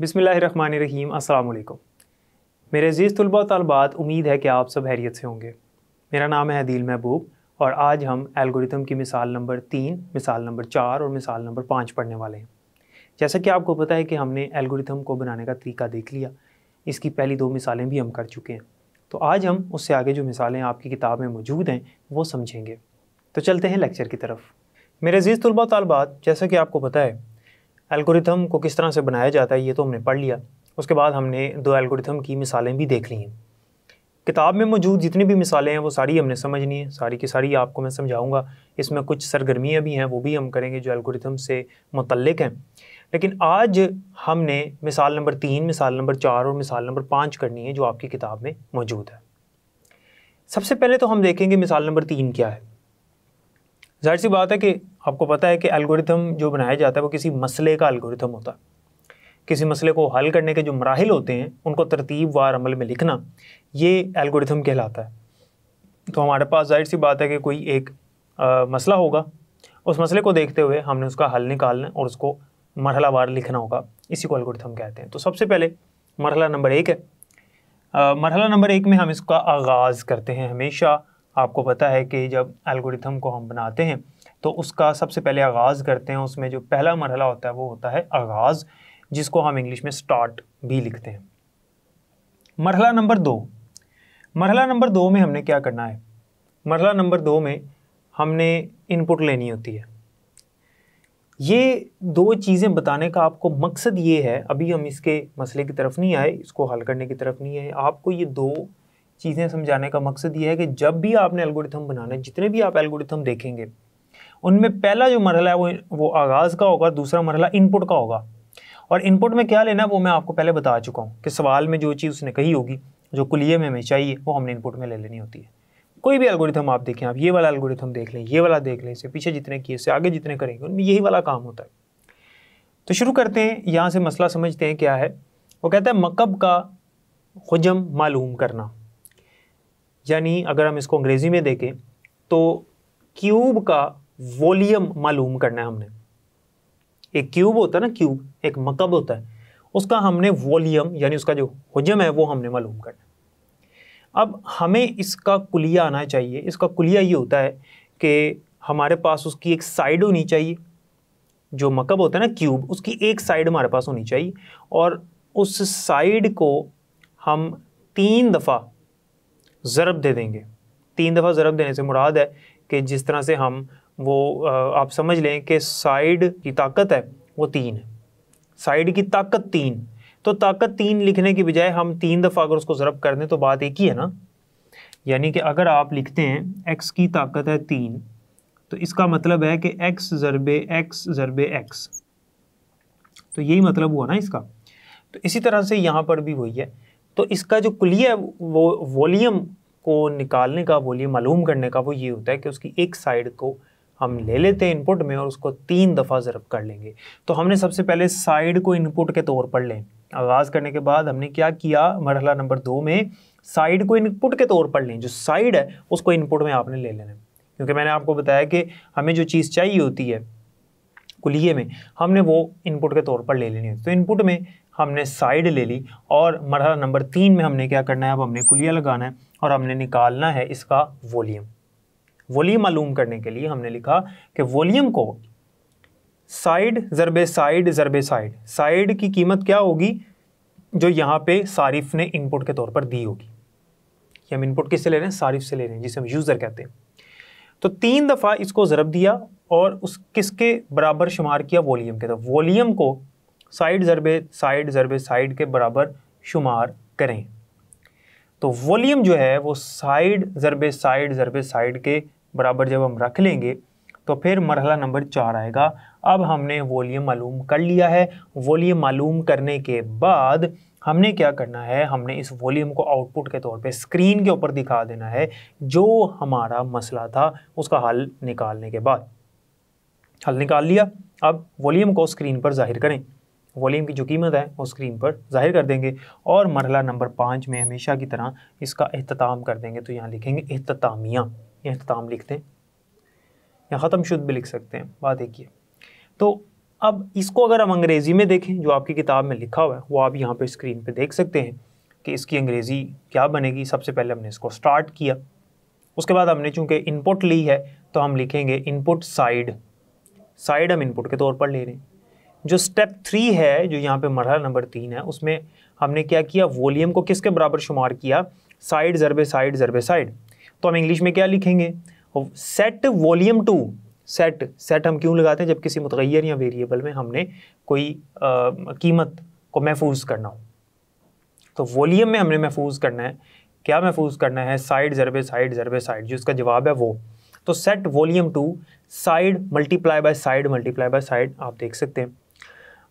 बिसमीम् अल्लाम मेरे अज़ीज़ तलबा तलबात उम्मीद है कि आप सब हैरियत से होंगे मेरा नाम है अदील महबूब और आज हम एल्गोरिथम की मिसाल नंबर तीन मिसाल नंबर चार और मिसाल नंबर पाँच पढ़ने वाले हैं जैसा कि आपको पता है कि हमने एल्गोरिथम को बनाने का तरीका देख लिया इसकी पहली दो मिसालें भी हम कर चुके हैं तो आज हम उससे आगे जो मिसालें आपकी किताब में मौजूद हैं वो समझेंगे तो चलते हैं लेक्चर की तरफ मेरे अजीज़ तलबा तलबात जैसा कि आपको पता है एल्गोरिथम को किस तरह से बनाया जाता है ये तो हमने पढ़ लिया उसके बाद हमने दो एल्गोरिथम की मिसालें भी देख ली हैं किताब में मौजूद जितनी भी मिसालें हैं वो सारी हमने समझनी है सारी की सारी आपको मैं समझाऊंगा इसमें कुछ सरगर्मियाँ भी हैं वो भी हम करेंगे जो एल्गोरिथम से मुतलक हैं लेकिन आज हमने मिसाल नंबर तीन मिसाल नंबर चार और मिसाल नंबर पाँच करनी है जो आपकी किताब में मौजूद है सबसे पहले तो हम देखेंगे मिसाल नंबर तीन क्या है जाहिर सी बात है कि आपको पता है कि एल्गोरिथम जो बनाया जाता है वो किसी मसले का एल्गोरिथम होता है किसी मसले को हल करने के जो मराहल होते हैं उनको तरतीब वार अमल में लिखना ये एल्गोरिथम कहलाता है तो हमारे पास जाहिर सी बात है कि कोई एक आ, मसला होगा उस मसले को देखते हुए हमने उसका हल निकालना और उसको मरहला वार लिखना होगा इसी को एल्गोरिथम कहते हैं तो सबसे पहले मरहला नंबर एक है मरहला नंबर एक में हम इसका आगाज़ करते हैं हमेशा आपको पता है कि जब एल्गोरिथम को हम बनाते हैं तो उसका सबसे पहले आगाज़ करते हैं उसमें जो पहला मरहला होता है वो होता है आगाज़ जिसको हम इंग्लिश में स्टार्ट भी लिखते हैं मरहला नंबर दो मरहला नंबर दो में हमने क्या करना है मरहला नंबर दो में हमने इनपुट लेनी होती है ये दो चीज़ें बताने का आपको मकसद ये है अभी हम इसके मसले की तरफ नहीं आए इसको हल करने की तरफ नहीं आए आपको ये दो चीज़ें समझाने का मकसद ये है कि जब भी आपने एल्गोरिथम बनाने जितने भी आप एल्गोरिथम देखेंगे उनमें पहला जो मरहला है वो वो आगाज़ का होगा दूसरा मरहला इनपुट का होगा और इनपुट में क्या लेना है वो मैं आपको पहले बता चुका हूँ कि सवाल में जो चीज़ उसने कही होगी जो कुलिए में हमें चाहिए वो हमने इनपुट में ले लेनी होती है कोई भी एल्गोरिथम आप देखें आप ये वाला एल्गोरिथम देख लें ये वाला देख लें इसे पीछे जितने किए इससे आगे जितने करेंगे उनमें यही वाला काम होता है तो शुरू करते हैं यहाँ से मसला समझते हैं क्या है वो कहता है मकब का हजम मालूम करना यानी अगर हम इसको अंग्रेज़ी में देखें तो क्यूब का वॉल्यूम मालूम करना है हमने एक क्यूब होता है ना क्यूब एक मकब होता है उसका हमने वॉल्यूम यानी उसका जो हजम है वो हमने मालूम करना है अब हमें इसका कुलिया आना चाहिए इसका कुलिया ये होता है कि हमारे पास उसकी एक साइड होनी चाहिए जो मकब होता है ना क्यूब उसकी एक साइड हमारे पास होनी चाहिए और उस साइड को हम तीन दफ़ा ज़रब दे देंगे तीन दफ़ा ज़रब देने से मुराद है कि जिस तरह से हम वो आप समझ लें कि साइड की ताकत है वो तीन है साइड की ताकत तीन तो ताकत तीन लिखने की बजाय हम तीन दफ़ा अगर उसको ज़रब कर दें तो बात एक ही है ना यानी कि अगर आप लिखते हैं एक्स की ताकत है तीन तो इसका मतलब है कि एक्स ज़रबे एक्स ज़रबे एक्स तो यही मतलब हुआ ना इसका तो इसी तरह से यहाँ पर भी वही है तो इसका जो कुलिया वो वॉलीम को निकालने का वॉलीम मालूम करने का वो ये होता है कि उसकी एक साइड को हम ले लेते हैं इनपुट में और उसको तीन दफ़ा ज़रब कर लेंगे तो हमने सबसे पहले साइड को इनपुट के तौर पर लें आगाज़ करने के बाद हमने क्या किया मरहला नंबर दो में साइड को इनपुट के तौर पर लें जो साइड है उसको इनपुट में आपने ले लेना क्योंकि मैंने आपको बताया कि हमें जो चीज़ चाहिए होती है कुलिए में हमने वो इनपुट के तौर पर ले लेनी है तो इनपुट में हमने साइड ले ली और मरहला नंबर तीन में हमने क्या करना है अब हमने कुलिया लगाना है और हमने निकालना है इसका वॉल्यूम वॉल्यूम मालूम करने के लिए हमने लिखा कि वॉल्यूम को साइड ज़रबे साइड ज़रबे साइड साइड की कीमत क्या होगी जो यहाँ पे सारिफ ने इनपुट के तौर पर दी होगी कि हम इनपुट किससे ले रहे हैं सारिफ से ले रहे हैं जिसे हम यूज़र कहते हैं तो तीन दफ़ा इसको ज़रब दिया और उस किसके बराबर शुमार किया वॉल्यूम के तो वॉल्यूम को साइड ज़रबे साइड ज़रबे साइड के बराबर शुमार करें तो वॉल्यूम जो है वो साइड ज़रबे साइड ज़रबे साइड के बराबर जब हम रख लेंगे तो फिर मरहला नंबर चार आएगा अब हमने वॉल्यूम मालूम कर लिया है वॉल्यूम मालूम करने के बाद हमने क्या करना है हमने इस वॉल्यूम को आउटपुट के तौर पे स्क्रीन के ऊपर दिखा देना है जो हमारा मसला था उसका हल निकालने के बाद हल निकाल लिया अब वॉल्यूम को स्क्रीन पर जाहिर करें वॉल्यूम की जो कीमत है वो स्क्रीन पर जाहिर कर देंगे और मरला नंबर पाँच में हमेशा की तरह इसका अहतमाम कर देंगे तो यहाँ लिखेंगे अहतामिया अहतमाम लिखते हैं या ख़त्म शुद्ध भी लिख सकते हैं बात एक ही है तो अब इसको अगर हम अंग्रेज़ी में देखें जो आपकी किताब में लिखा हुआ है वो आप यहाँ पर स्क्रीन पर देख सकते हैं कि इसकी अंग्रेज़ी क्या बनेगी सबसे पहले हमने इसको स्टार्ट किया उसके बाद हमने चूँकि इनपुट ली है तो हम लिखेंगे इनपुट साइड साइड हम इनपुट के तौर पर ले रहे हैं जो स्टेप थ्री है जो यहाँ पे मरहला नंबर तीन है उसमें हमने क्या किया वॉल्यूम को किसके बराबर शुमार किया साइड ज़रबे साइड ज़रबे साइड तो हम इंग्लिश में क्या लिखेंगे set volume to set set हम क्यों लगाते हैं जब किसी मतगैर या वेरिएबल में हमने कोई आ, कीमत को महफूज करना हो तो वॉल्यूम में हमने महफूज करना है क्या महफूज करना है साइड ज़रबे साइड ज़रबे साइड जो इसका जवाब है वो तो set volume to side multiply by side multiply by side आप देख सकते हैं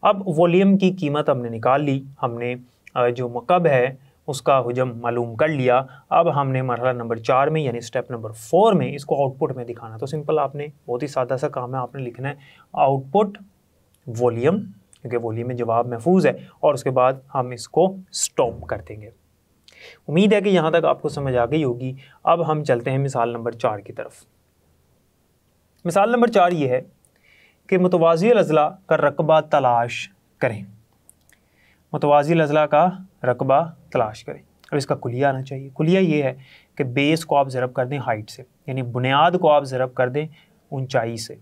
अब वॉलीम की कीमत हमने निकाल ली हमने जो मकब है उसका हजम मालूम कर लिया अब हमने मरहला नंबर चार में यानी स्टेप नंबर फोर में इसको आउटपुट में दिखाना तो सिंपल आपने बहुत ही सादा सा काम है आपने लिखना है आउटपुट वॉल्यूम क्योंकि वॉलीम में जवाब महफूज है और उसके बाद हम इसको स्टॉप कर देंगे उम्मीद है कि यहाँ तक आपको समझ आ गई होगी अब हम चलते हैं मिसाल नंबर चार की तरफ मिसाल नंबर चार ये है कि मुतवाज़ी अज़ला का रकबा तलाश करें मुतवाज़ी अज़ला का रकबा तलाश करें अब इसका कुलिया आना चाहिए कुलिया ये है कि बेस को आप ज़रब कर दें हाइट से यानी बुनियाद को आप ज़रब कर दें ऊंचाई से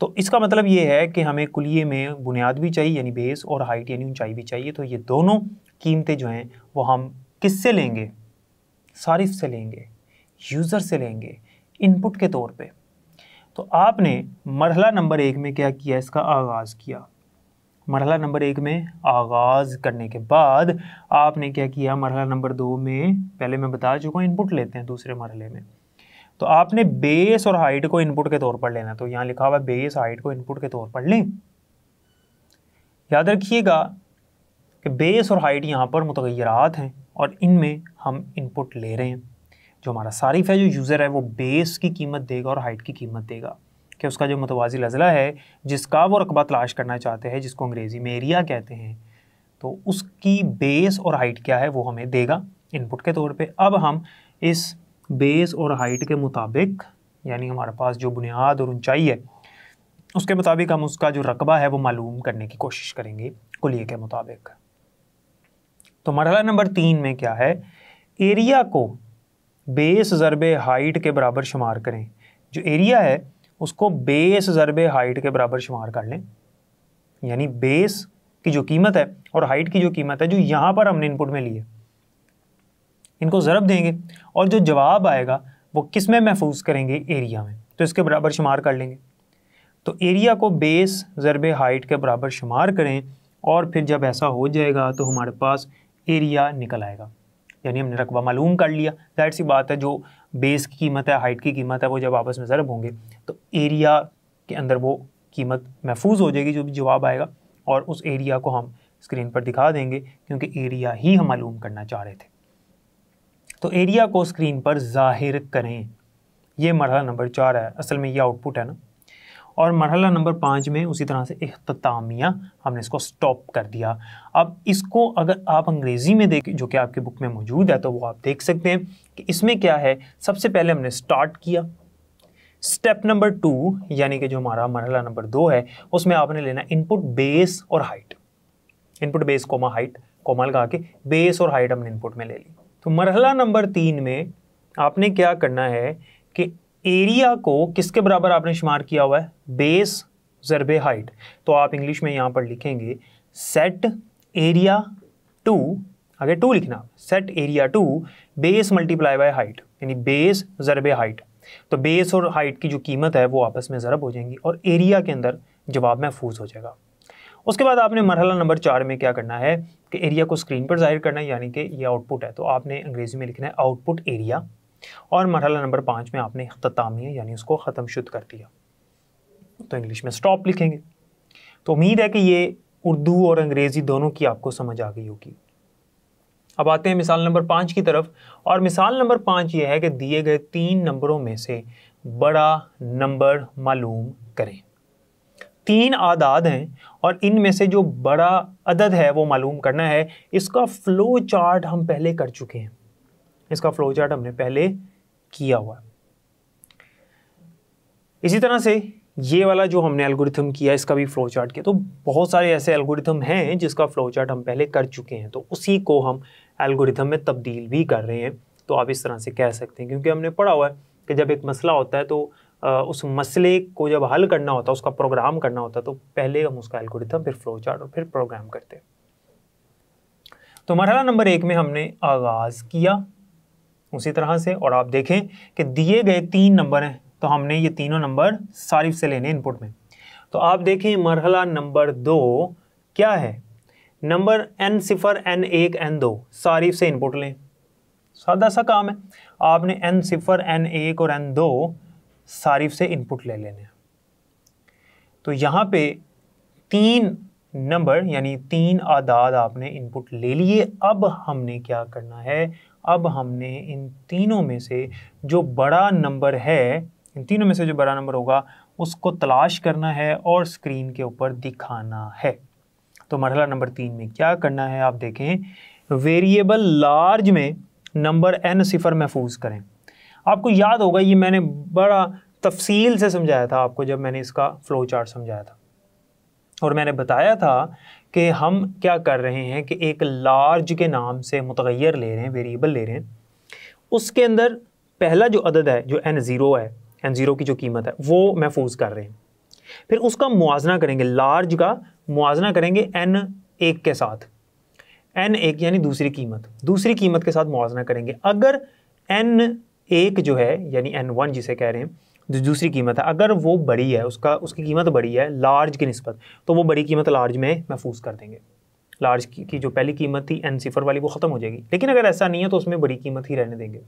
तो इसका मतलब ये है कि हमें कुलिए में बुनियाद भी चाहिए यानी बेस और हाइट यानी ऊंचाई भी चाहिए तो ये दोनों कीमतें जो हैं वो हम किस से लेंगे सारिफ से लेंगे यूज़र से लेंगे इनपुट के तौर पर तो आपने मरहला नंबर एक में क्या किया इसका आगाज़ किया मरहला नंबर एक में आगाज़ करने के बाद आपने क्या किया मरहला नंबर दो में पहले मैं बता चुका हूँ इनपुट लेते हैं दूसरे मरहले में तो आपने बेस और हाइट को इनपुट के तौर पर लेना तो यहाँ लिखा हुआ बेस हाइट को इनपुट के तौर पर लें याद रखिएगा कि बेस और हाइट यहाँ पर मुतगैरात हैं और इनमें हम इनपुट ले रहे हैं जो हमारा सारिफ है जो यूज़र है वो बेस की कीमत देगा और हाइट की कीमत देगा कि उसका जो मतवाजी अजला है जिसका वो रकबा तलाश करना चाहते हैं जिसको अंग्रेज़ी में एरिया कहते हैं तो उसकी बेस और हाइट क्या है वो हमें देगा इनपुट के तौर पे अब हम इस बेस और हाइट के मुताबिक यानी हमारे पास जो बुनियाद और ऊंचाई है उसके मुताबिक हम उसका जो रकबा है वो मालूम करने की कोशिश करेंगे कुलिए के मुताबिक तो मरला नंबर तीन में क्या है एरिया को बेस ज़रब हाइट के बराबर शुमार करें जो एरिया है उसको बेस ज़रब हाइट के बराबर शुमार कर लें यानी बेस की जो कीमत है और हाइट की जो कीमत है जो यहाँ पर हमने इनपुट में लिए इनको ज़रब देंगे और जो जवाब आएगा वो किस में महफूज करेंगे एरिया में तो इसके बराबर शुमार कर लेंगे तो एरिया को बेस ज़रब हाइट के बराबर शुमार करें और फिर जब ऐसा हो जाएगा तो हमारे पास एरिया निकल आएगा यानी हमने रकबा मालूम कर लिया जाहिर सी बात है जो बेस की कीमत है हाइट की कीमत है वो जब आपस में ज़रब होंगे तो एरिया के अंदर वो कीमत महफूज हो जाएगी जो भी जवाब आएगा और उस एरिया को हम स्क्रीन पर दिखा देंगे क्योंकि एरिया ही हम मालूम करना चाह रहे थे तो एरिया को स्क्रीन पर जाहिर करें ये मरहला नंबर चार है असल में ये आउटपुट है ना और मरहला नंबर पाँच में उसी तरह से अख्तामिया हमने इसको स्टॉप कर दिया अब इसको अगर आप अंग्रेज़ी में देखें जो कि आपकी बुक में मौजूद है तो वो आप देख सकते हैं कि इसमें क्या है सबसे पहले हमने स्टार्ट किया स्टेप नंबर टू यानी कि जो हमारा मरहला नंबर दो है उसमें आपने लेना इनपुट बेस और height input base comma height comma लगा के बेस और हाइट हमने इनपुट में ले ली तो मरहला नंबर तीन में आपने क्या करना है कि एरिया को किसके बराबर आपने शुमार किया हुआ है बेस ज़रबे हाइट तो आप इंग्लिश में यहाँ पर लिखेंगे सेट एरिया टू आगे टू लिखना set area to base multiply by height यानी बेस ज़रबे हाइट तो बेस और हाइट की जो कीमत है वो आपस में ज़रब हो जाएंगी और एरिया के अंदर जवाब महफूज हो जाएगा उसके बाद आपने मरहला नंबर चार में क्या करना है कि एरिया को स्क्रीन पर जाहिर करना है यानी कि ये आउटपुट है तो आपने अंग्रेज़ी में लिखना है आउटपुट एरिया और मरहला नंबर पाँच में आपने अख्तामिया यानी उसको ख़त्म शुद कर दिया तो इंग्लिश में स्टॉप लिखेंगे तो उम्मीद है कि ये उर्दू और अंग्रेज़ी दोनों की आपको समझ आ गई होगी अब आते हैं मिसाल नंबर पाँच की तरफ और मिसाल नंबर पाँच ये है कि दिए गए तीन नंबरों में से बड़ा नंबर मालूम करें तीन आदाद हैं और इनमें से जो बड़ा अदद है वो मालूम करना है इसका फ़्लो चार्ट हम पहले कर चुके हैं इसका फ्लो चार्ट हमने पहले किया हुआ इसी तरह से ये वाला जो हमने एल्गोरिथम किया इसका भी फ्लो चार्ट किया तो बहुत सारे ऐसे एल्गोरिथम हैं जिसका फ्लो चार्ट हम पहले कर चुके हैं तो उसी को हम एल्गोरिथम में तब्दील भी कर रहे हैं तो आप इस तरह से कह सकते हैं क्योंकि हमने पढ़ा हुआ है कि जब एक मसला होता है तो उस मसले को जब हल करना होता है उसका प्रोग्राम करना होता है तो पहले हम उसका एल्गोरिथम फिर फ्लो चार्ट और फिर प्रोग्राम करते हैं तो मरहला नंबर एक में हमने आगाज़ किया उसी तरह से और आप देखें कि दिए गए तीन नंबर हैं तो हमने ये तीनों नंबर सारिफ से लेने इनपुट में तो आप देखें मरहला नंबर दो क्या है नंबर एन सिफर एन एक एन दो सारिफ से इनपुट लें सादा सा काम है आपने एन सिफर एन एक और एन दो सारिफ से इनपुट ले लेने तो यहाँ पे तीन नंबर यानी तीन आदाद आपने इनपुट ले लिए अब हमने क्या करना है अब हमने इन तीनों में से जो बड़ा नंबर है इन तीनों में से जो बड़ा नंबर होगा उसको तलाश करना है और स्क्रीन के ऊपर दिखाना है तो मरहला नंबर तीन में क्या करना है आप देखें वेरिएबल लार्ज में नंबर एन सिफर महफूज करें आपको याद होगा ये मैंने बड़ा तफसील से समझाया था आपको जब मैंने इसका फ्लो चार्ट समझाया था और मैंने बताया था कि हम क्या कर रहे हैं कि एक लार्ज के नाम से मतगैर ले रहे हैं वेरिएबल ले रहे हैं उसके अंदर पहला जो अदद है जो एन ज़ीरो है एन ज़ीरो की जो कीमत है वो महफूज कर रहे हैं फिर उसका मुआजना करेंगे लार्ज का मुआजना करेंगे एन एक के साथ एन एक यानी दूसरी कीमत दूसरी कीमत के साथ मुआजना करेंगे अगर एन एक जो है यानी एन वन जिसे कह रहे हैं जो दूसरी कीमत है अगर वो बड़ी है उसका उसकी कीमत बड़ी है लार्ज की नस्बत तो वो बड़ी कीमत लार्ज में महफूज कर देंगे लार्ज की, की जो पहली कीमत थी एन सिफर वाली वो ख़त्म हो जाएगी लेकिन अगर ऐसा नहीं है तो उसमें बड़ी कीमत ही रहने देंगे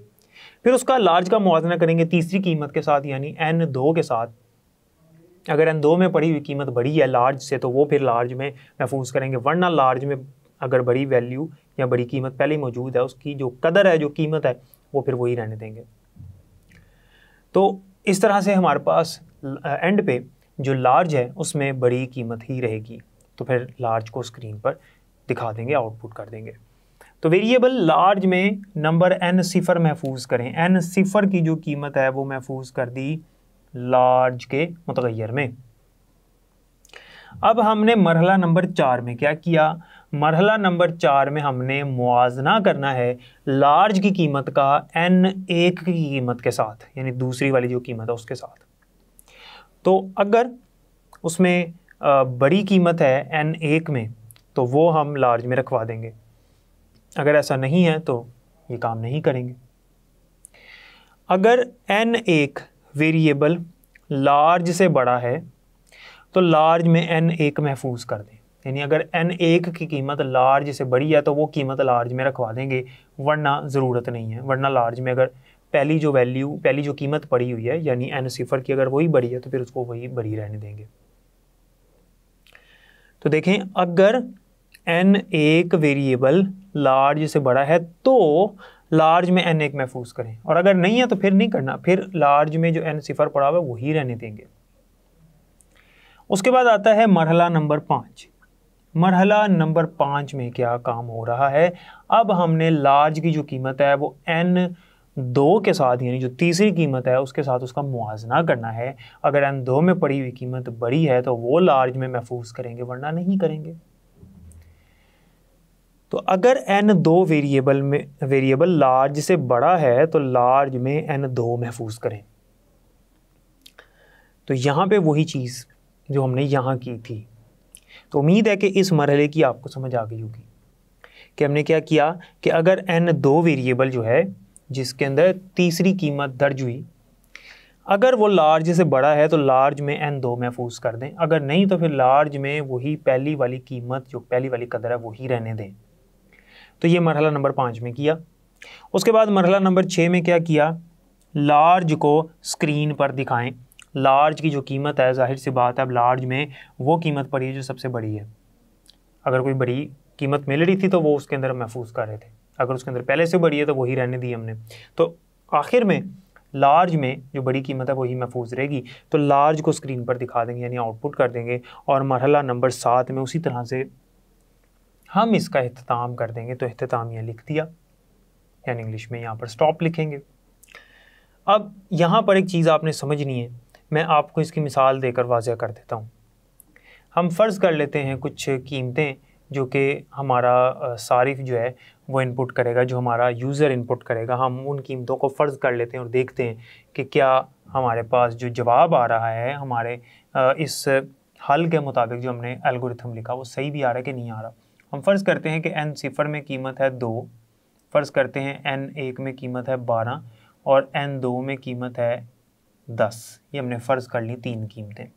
फिर उसका लार्ज का मुआजना करेंगे तीसरी कीमत के साथ यानी एन दो के साथ अगर एन दो में पड़ी हुई कीमत बड़ी है लार्ज से तो वो फिर लार्ज में महफूज करेंगे वरना लार्ज में अगर बड़ी वैल्यू या बड़ी कीमत पहले ही मौजूद है उसकी जो कदर है जो कीमत है वो फिर वही रहने देंगे तो इस तरह से हमारे पास एंड पे जो लार्ज है उसमें बड़ी कीमत ही रहेगी तो फिर लार्ज को स्क्रीन पर दिखा देंगे आउटपुट कर देंगे तो वेरिएबल लार्ज में नंबर एन सिफर महफूज करें एन सिफर की जो कीमत है वो महफूज कर दी लार्ज के मतगैर में अब हमने मरहला नंबर चार में क्या किया मरहला नंबर चार में हमने मुआजना करना है लार्ज की कीमत का एन एक की कीमत के साथ यानी दूसरी वाली जो कीमत है उसके साथ तो अगर उसमें बड़ी कीमत है एन एक में तो वो हम लार्ज में रखवा देंगे अगर ऐसा नहीं है तो ये काम नहीं करेंगे अगर एन एक वेरिएबल लार्ज से बड़ा है तो लार्ज में एन एक महफूज कर दें यानी अगर एन एक की कीमत लार्ज से बड़ी है तो वो कीमत लार्ज में रखवा देंगे वरना ज़रूरत नहीं है वरना लार्ज में अगर पहली जो वैल्यू पहली जो कीमत पड़ी हुई है यानी एन सिफर की अगर वही बड़ी है तो फिर उसको वही बड़ी रहने देंगे तो देखें अगर एन एक वेरिएबल लार्ज से बड़ा है तो लार्ज में एन एक महफूज करें और अगर नहीं है तो फिर नहीं करना फिर लार्ज में जो एन सिफर पड़ा हुआ है वही रहने देंगे उसके बाद आता है मरहला नंबर पाँच मरहला नंबर पाँच में क्या काम हो रहा है अब हमने लार्ज की जो कीमत है वो एन दो के साथ यानी जो तीसरी कीमत है उसके साथ उसका मुआजना करना है अगर एन दो में पड़ी हुई कीमत बड़ी है तो वो लार्ज में महफूज करेंगे वरना नहीं करेंगे तो अगर एन दो वेरिएबल में वेरिएबल लार्ज से बड़ा है तो लार्ज में एन दो महफूज करें तो यहाँ पे वही चीज़ जो हमने यहाँ की थी तो उम्मीद है कि इस मरहले की आपको समझ आ गई होगी कि हमने क्या किया कि अगर एन दो वेरिएबल जो है जिसके अंदर तीसरी कीमत दर्ज हुई अगर वो लार्ज से बड़ा है तो लार्ज में एन दो महफूज कर दें अगर नहीं तो फिर लार्ज में वही पहली वाली कीमत जो पहली वाली कदर है वही रहने दें तो ये मरहला नंबर पाँच में किया उसके बाद मरहला नंबर छः में क्या किया लार्ज को स्क्रीन पर दिखाएं लार्ज की जो कीमत है जाहिर सी बात है अब लार्ज में वो कीमत पड़ी है जो सबसे बड़ी है अगर कोई बड़ी कीमत मिल रही थी तो वो उसके अंदर महफूज कर रहे थे अगर उसके अंदर पहले से बड़ी है तो वही रहने दी हमने तो आखिर में लार्ज में जो बड़ी कीमत है वही महफूज रहेगी तो लार्ज को स्क्रीन पर दिखा देंगे यानी आउटपुट कर देंगे और मरहला नंबर सात में उसी तरह से हम इसका अहताम कर देंगे तो अख्ताम यह लिख दिया यानी इंग्लिश में यहाँ पर स्टॉप लिखेंगे अब यहाँ पर एक चीज़ आपने समझनी है मैं आपको इसकी मिसाल देकर वाजह कर देता हूँ हम फ़र्ज़ कर लेते हैं कुछ कीमतें जो कि हमारा सारिफ जो है वो इनपुट करेगा जो हमारा यूज़र इनपुट करेगा हम उन कीमतों को फ़र्ज़ कर लेते हैं और देखते हैं कि क्या हमारे पास जो जवाब आ रहा है हमारे इस हल के मुताबिक जो हमने एल्गोरिथम लिखा वो सही भी आ रहा है कि नहीं आ रहा हम फ़र्ज़ करते हैं कि एन सिफर में कीमत है दो फ़र्ज़ करते हैं एन एक में कीमत है बारह और एन दो में कीमत है दस ये हमने फ़र्ज़ कर ली तीन कीमतें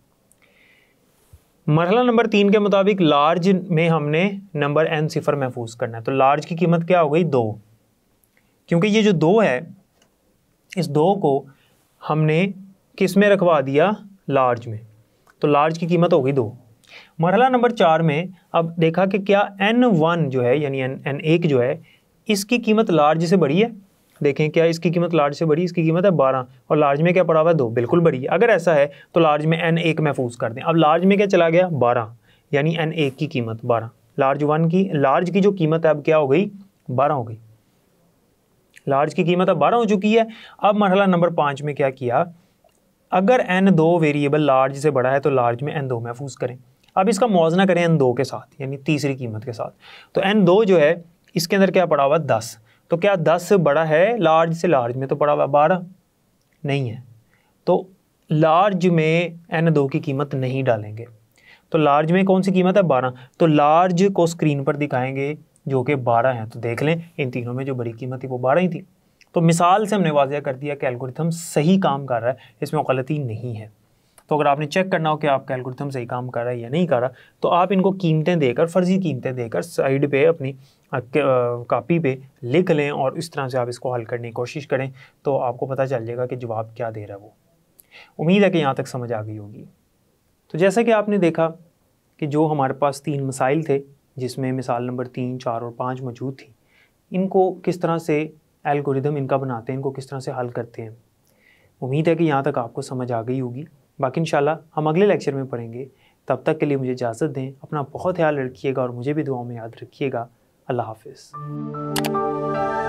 मरहला नंबर तीन के मुताबिक लार्ज में हमने नंबर एन सिफर महफूज करना है तो लार्ज की कीमत क्या हो गई दो क्योंकि ये जो दो है इस दो को हमने किस में रखवा दिया लार्ज में तो लार्ज की कीमत हो गई दो मरहला नंबर चार में अब देखा कि क्या एन वन जो है यानी एन एन एक जो है इसकी कीमत लार्ज से बड़ी है देखें क्या इसकी कीमत लार्ज से बड़ी इसकी कीमत है बारह और लार्ज में क्या पड़ा हुआ है दो बिल्कुल बड़ी अगर ऐसा है तो लार्ज में एन एक महफूज कर दें अब लार्ज में क्या चला गया बारह यानी एन एक की कीमत बारह लार्ज वन की लार्ज की जो कीमत है अब क्या हो गई बारह हो गई लार्ज की कीमत अब बारह हो चुकी है अब मरहला नंबर पाँच में क्या किया अगर एन दो वेरिएबल लार्ज से बड़ा है तो लार्ज में एन दो महफूज करें अब इसका मुआवजना करें एन दो के साथ यानी तीसरी कीमत के साथ तो एन दो जो है इसके अंदर क्या पड़ा हुआ दस तो क्या दस बड़ा है लार्ज से लार्ज में तो बड़ा हुआ बारह नहीं है तो लार्ज में एन दो की कीमत नहीं डालेंगे तो लार्ज में कौन सी कीमत है बारह तो लार्ज को स्क्रीन पर दिखाएंगे जो कि बारह है तो देख लें इन तीनों में जो बड़ी कीमत थी वो बारह ही थी तो मिसाल से हमने वाजिया कर दिया कि एल्गोरिथम सही काम कर रहा है इसमें गलती नहीं है तो अगर आपने चेक करना हो कि आपका एल्गोरिथम सही काम कर रहा है या नहीं कर रहा तो आप इनको कीमतें देकर फर्जी कीमतें देकर साइड पे अपनी कापी पे लिख लें और इस तरह से आप इसको हल करने की कोशिश करें तो आपको पता चल जाएगा कि जवाब क्या दे रहा है वो उम्मीद है कि यहाँ तक समझ आ गई होगी तो जैसा कि आपने देखा कि जो हमारे पास तीन मसाइल थे जिसमें मिसाल नंबर तीन चार और पाँच मौजूद थी इनको किस तरह से एल्गोरिदम इनका बनाते हैं इनको किस तरह से हल करते हैं उम्मीद है कि यहाँ तक आपको समझ आ गई होगी बाकी शाला हम अगले लेक्चर में पढ़ेंगे तब तक के लिए मुझे इजाज़त दें अपना बहुत ख्याल रखिएगा और मुझे भी दुआओं में याद रखिएगा अल्लाह हाफिज़